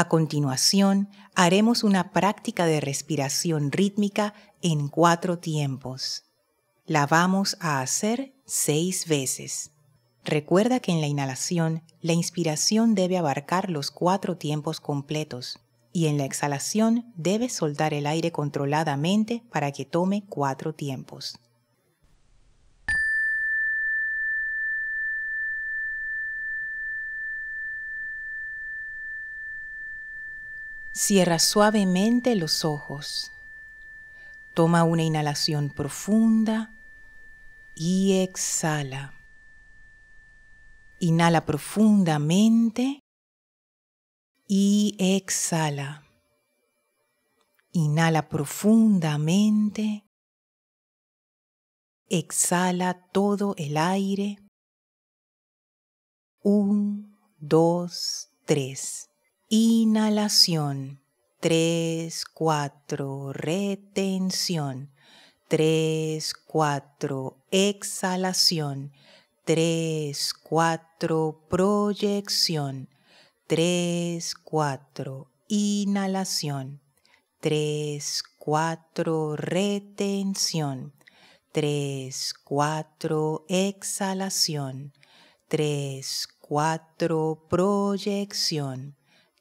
A continuación, haremos una práctica de respiración rítmica en cuatro tiempos. La vamos a hacer seis veces. Recuerda que en la inhalación, la inspiración debe abarcar los cuatro tiempos completos y en la exhalación debe soltar el aire controladamente para que tome cuatro tiempos. Cierra suavemente los ojos. Toma una inhalación profunda y exhala. Inhala profundamente y exhala. Inhala profundamente. Exhala todo el aire. Un, dos, tres. Inhalación. 3, 4. Retención. 3, 4. Exhalación. 3, 4. Proyección. 3, 4. Inhalación. 3, 4. Retención. 3, 4. Exhalación. 3, 4. Proyección.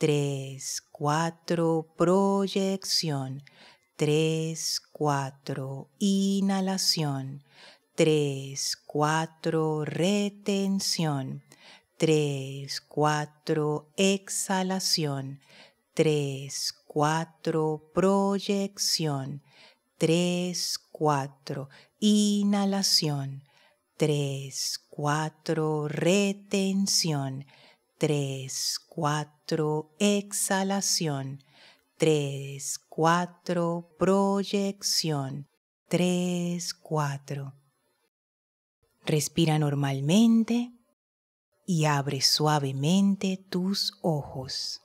3, 4, proyección, 3, 4, inhalación, 3, 4, retención, 3, 4, exhalación, 3, 4, proyección, 3, 4, inhalación, 3, 4, retención, 3, 4, 3, 4, exhalación, 3, 4, proyección, 3, 4. Respira normalmente y abre suavemente tus ojos.